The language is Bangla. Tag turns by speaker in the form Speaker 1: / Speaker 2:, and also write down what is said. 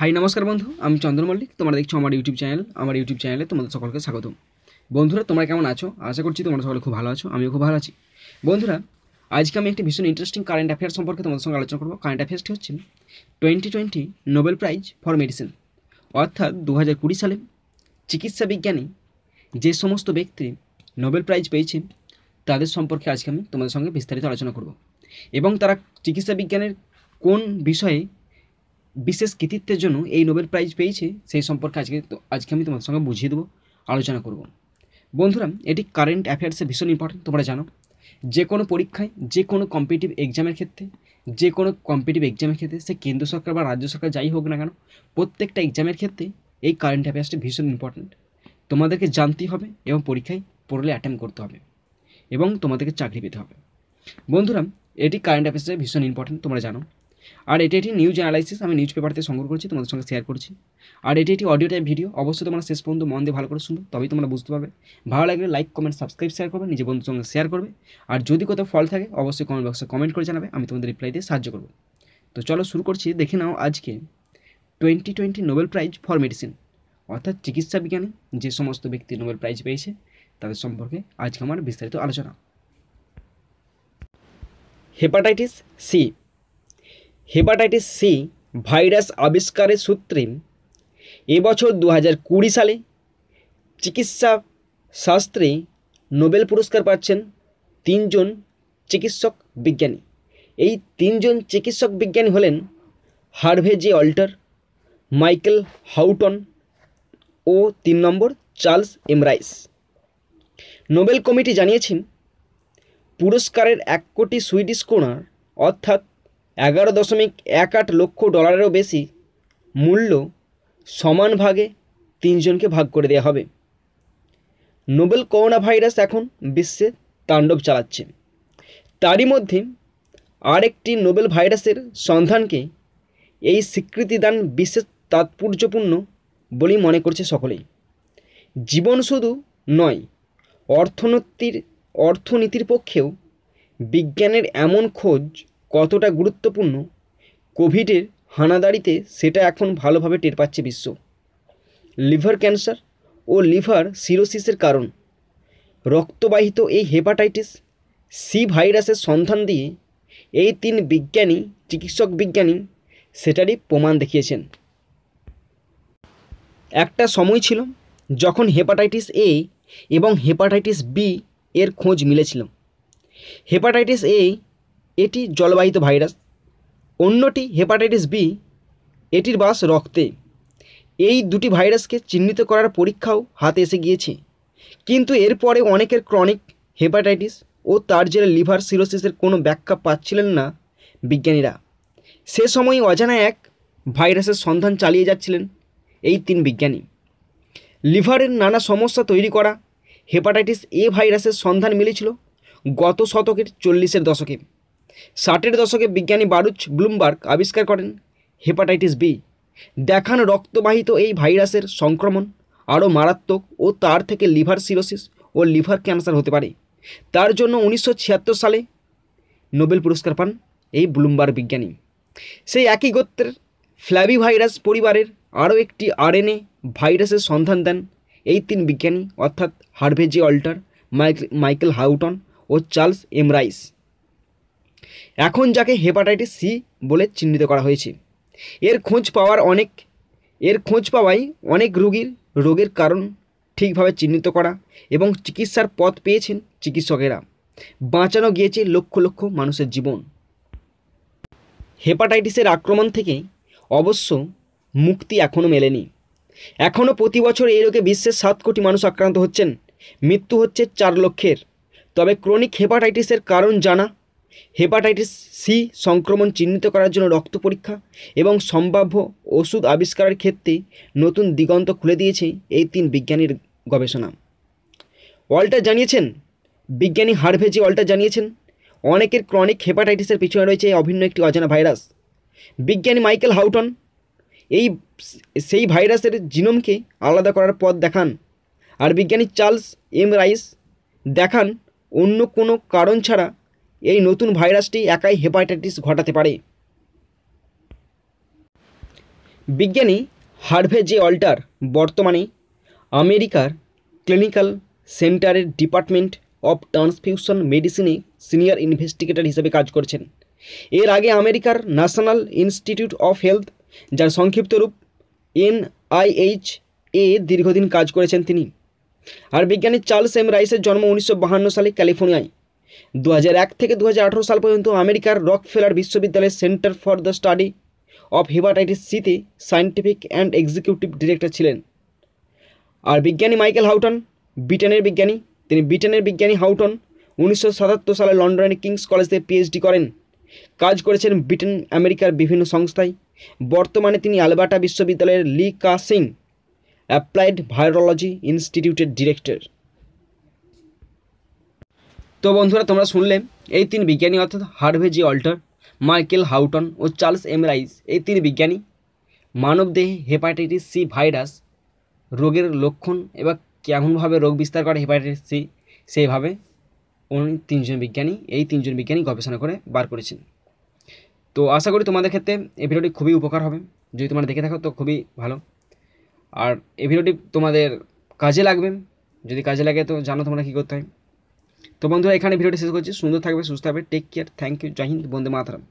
Speaker 1: হাই নমস্কার বন্ধু আমি চন্দ্র মল্লিক তোমরা দেখছো আমার ইউটিউব চ্যানেল আমার ইউটিউব চ্যানেলে তোমাদের সকলকে স্বাগতম বন্ধুরা তোমরা কেমন আছো আশা করছি তোমরা সকলে খুব ভালো আছো আমিও খুব ভালো আছি বন্ধুরা আজকে আমি একটি ভীষণ ইন্টারেস্টিং কারেন্ট অ্যাফেয়ার সম্পর্কে তোমাদের সঙ্গে আলোচনা করবো কারেন্ট অ্যাফেয়ার্সটি হচ্ছে twenty twenty Nobel prize for medicine অর্থাৎ দু হাজার কুড়ি সালে চিকিৎসা বিজ্ঞানে যে সমস্ত ব্যক্তি নোবেল প্রাইজ পেয়েছে তাদের সম্পর্কে আজকে আমি তোমাদের সঙ্গে বিস্তারিত আলোচনা করব এবং তারা চিকিৎসা বিজ্ঞানের কোন বিষয়ে বিশেষ কৃতিত্বের জন্য এই নোবেল প্রাইজ পেয়েছে সেই সম্পর্কে আজকে আজকে আমি তোমাদের সঙ্গে বুঝিয়ে দেবো আলোচনা করব বন্ধুরা এটি কারেন্ট অ্যাফেয়ার্সে ভীষণ ইম্পর্টেন্ট তোমরা জানো যে কোনো পরীক্ষায় যে কোনো কম্পিটিভ এক্সামের ক্ষেত্রে যে কোনো কম্পিটিভ এক্সামের ক্ষেত্রে সে কেন্দ্র সরকার বা রাজ্য সরকার যাই হোক না কেন প্রত্যেকটা এক্সামের ক্ষেত্রে এই কারেন্ট অ্যাফেয়ার্সটি ভীষণ ইম্পর্টেন্ট তোমাদেরকে জানতেই হবে এবং পরীক্ষায় পড়লে অ্যাটেম্প করতে হবে এবং তোমাদেরকে চাকরি পেতে হবে বন্ধুরা এটি কারেন্ট অ্যাফেয়ার্সে ভীষণ ইম্পর্টেন্ট তোমরা জানো আর এটি একটি নিউজ অ্যানালাইসিস আমি নিউজ পেপারতে সংগ্রহ করছি তোমাদের সঙ্গে শেয়ার করছি আর এটি একটি অডিও টাইপ ভিডিও অবশ্যই তোমরা শেষ পর্যন্ত মন দিয়ে ভালো করে শুনবে তবেই তোমরা বুঝতে পারবে ভালো লাগলে লাইক কমেন্ট সাবস্ক্রাইব শেয়ার করবে নিজের বন্ধুর সঙ্গে শেয়ার করবে আর যদি কোথাও ফল থাকে অবশ্যই কমেন্ট বক্সে কমেন্ট করে জানাবে আমি তোমাদের রিপ্লাই দিয়ে সাহায্য করবো তো চলো শুরু করছি দেখে নাও আজকে twenty twenty Nobel prize for medicine অর্থাৎ চিকিৎসা বিজ্ঞানে যে সমস্ত ব্যক্তি নোবেল প্রাইজ পেয়েছে তাদের সম্পর্কে আজকে আমার বিস্তারিত আলোচনা hepatitis C hepatitis C virus আবিষ্কারের সূত্রে এবছর দু হাজার কুড়ি সালে চিকিৎসা শাস্ত্রে নোবেল পুরস্কার পাচ্ছেন তিনজন চিকিৎসক বিজ্ঞানী এই তিনজন চিকিৎসক বিজ্ঞানী হলেন Harvey J Alter Michael Houghton ও তিন নম্বর চার্লস এমরাইস নোবেল কমিটি জানিয়েছেন পুরস্কারের এক কোটি সুইডিশ কোনার অর্থাৎ এগারো দশমিক এক আট লক্ষ ডলারেরও বেশি মূল্য সমান ভাগে তিনজনকে ভাগ করে দেওয়া হবে নোবেল করোনা ভাইরাস এখন বিশ্বে তাণ্ডব চালাচ্ছে তারই মধ্যে আরেকটি নোবেল ভাইরাসের সন্ধানকে এই স্বীকৃতিদান বিশেষ তাৎপর্যপূর্ণ বলেই মনে করছে সকলেই জীবন শুধু নয় অর্থনীতির অর্থনীতির পক্ষেও বিজ্ঞানের এমন খোঁজ কতটা গুরুত্বপূর্ণ কোভিডের হানাদারিতে সেটা এখন ভালোভাবে টের পাচ্ছে বিশ্ব লিভার ক্যান্সার ও লিভার সিরোসিসের কারণ রক্তবাহিত এই হেপাটাইটিস সি ভাইরাসের সন্ধান দিয়ে এই তিন বিজ্ঞানী চিকিৎসক বিজ্ঞানী সেটারই প্রমাণ দেখিয়েছেন একটা সময় ছিল যখন হেপাটাইটিস এ এবং হেপাটাইটিস বি এর খোঁজ মিলেছিল হেপাটাইটিস এ এটি জলবাহিত ভাইরাস অন্যটি হেপাটাইটিস বি এটির বাস রক্তে এই দুটি ভাইরাসকে চিহ্নিত করার পরীক্ষাও হাতে এসে গিয়েছে কিন্তু এরপরে অনেকের ক্রনিক হেপাটাইটিস ও তার জেরে লিভার সিরোসিসের কোনো ব্যাখ্যা পাচ্ছিলেন না বিজ্ঞানীরা সে সময় অজানা এক ভাইরাসের সন্ধান চালিয়ে যাচ্ছিলেন এই তিন বিজ্ঞানী লিভারের নানা সমস্যা তৈরি করা হেপাটাইটিস এ ভাইরাসের সন্ধান মিলেছিল গত শতকের চল্লিশের দশকে ষাটের দশকে বিজ্ঞানী বারুচ ব্লুমবার্গ আবিষ্কার করেন হেপাটাইটিস বি দেখান রক্তবাহিত এই ভাইরাসের সংক্রমণ আরও মারাত্মক ও তার থেকে লিভার সিরোসিস ও লিভার ক্যান্সার হতে পারে তার জন্য উনিশশো সালে নোবেল পুরস্কার পান এই ব্লুমবার্গ বিজ্ঞানী সেই একই গোত্রের ফ্ল্যাবি ভাইরাস পরিবারের আরও একটি আরএনএ ভাইরাসের সন্ধান দেন এই তিন বিজ্ঞানী অর্থাৎ হার্ভেজি অল্টার মাইকেল হাউটন ও চার্লস এমরাইস এখন যাকে হেপাটাইটিস সি বলে চিহ্নিত করা হয়েছে এর খোঁজ পাওয়ার অনেক এর খোঁজ পাওয়াই অনেক রোগীর রোগের কারণ ঠিকভাবে চিহ্নিত করা এবং চিকিৎসার পথ পেয়েছেন চিকিৎসকেরা বাঁচানো গিয়েছে লক্ষ লক্ষ মানুষের জীবন হেপাটাইটিসের আক্রমণ থেকে অবশ্য মুক্তি এখনও মেলেনি এখনও প্রতি বছর এই রোগে বিশ্বের সাত কোটি মানুষ আক্রান্ত হচ্ছেন মৃত্যু হচ্ছে চার লক্ষের তবে ক্রনিক হেপাটাইটিসের কারণ জানা হেপাটাইটিস সি সংক্রমণ চিহ্নিত করার জন্য রক্ত পরীক্ষা এবং সম্ভাব্য ওষুধ আবিষ্কারের ক্ষেত্রে নতুন দিগন্ত খুলে দিয়েছে এই তিন বিজ্ঞানীর গবেষণা ওয়াল্টার জানিয়েছেন বিজ্ঞানী হারভেজি ওয়াল্টার জানিয়েছেন অনেকের ক্রনিক হেপাটাইটিসের পিছনে রয়েছে অভিন্ন একটি অজানা ভাইরাস বিজ্ঞানী মাইকেল হাউটন এই সেই ভাইরাসের জিনোমকে আলাদা করার পথ দেখান আর বিজ্ঞানী চার্লস এম রাইস দেখান অন্য কোনো কারণ ছাড়া এই নতুন ভাইরাসটি একাই হেপাটাইটিস ঘটাতে পারে বিজ্ঞানী হার্ভে জে অল্টার বর্তমানে আমেরিকার ক্লিনিক্যাল সেন্টারের ডিপার্টমেন্ট অফ ট্রান্সফিউশন মেডিসিনে সিনিয়র ইনভেস্টিগেটর হিসেবে কাজ করছেন এর আগে আমেরিকার ন্যাশনাল ইনস্টিটিউট অফ হেলথ যার সংক্ষিপ্ত রূপ এনআইএইচ এ দীর্ঘদিন কাজ করেছেন তিনি আর বিজ্ঞানী চার্লস এম রাইসের জন্ম উনিশশো সালে ক্যালিফোর্নিয়ায় দু থেকে দু সাল পর্যন্ত আমেরিকার রক ফেলার বিশ্ববিদ্যালয়ের centre for the study of hepatitis সিতে সায়েন্টিফিক অ্যান্ড এক্সিকিউটিভ ডিরেক্টর ছিলেন আর বিজ্ঞানী মাইকেল হাউটন ব্রিটেনের বিজ্ঞানী তিনি ব্রিটেনের বিজ্ঞানী হাউটন উনিশশো সালে লন্ডনের কিংস কলেজ থেকে পিএইচডি করেন কাজ করেছেন ব্রিটেন আমেরিকার বিভিন্ন সংস্থায় বর্তমানে তিনি আলবার্টা বিশ্ববিদ্যালয়ের Li Ka Shing applied virology ইনস্টিটিউটের ডিরেক্টর তো বন্ধুরা তোমরা শুনলে এই তিন বিজ্ঞানী অর্থাৎ Harvey J Alter Michael Houghton ও চার্লস এম রাইস এই তিন বিজ্ঞানী মানবদেহে হেপাটাইটিস সি ভাইরাস রোগের লক্ষণ এবার কেমনভাবে রোগ বিস্তার করে হেপাটাইটিস সি সেইভাবে উনি তিনজন বিজ্ঞানী এই তিনজন বিজ্ঞানী গবেষণা করে বার করেছেন তো আশা করি তোমাদের ক্ষেত্রে এই ভিডিওটি খুবই উপকার হবে যদি তোমরা দেখে থাকো তো খুবই ভালো আর এই ভিডিওটি তোমাদের কাজে লাগবে যদি কাজে লাগে তো জানো তোমরা কী করতে হয় তো বন্ধুরা এখানে ভিডিওটি শেষ করছি সুন্দর থাকবে সুস্থ থাকবে take care thank you Jai Hind Vande Mataram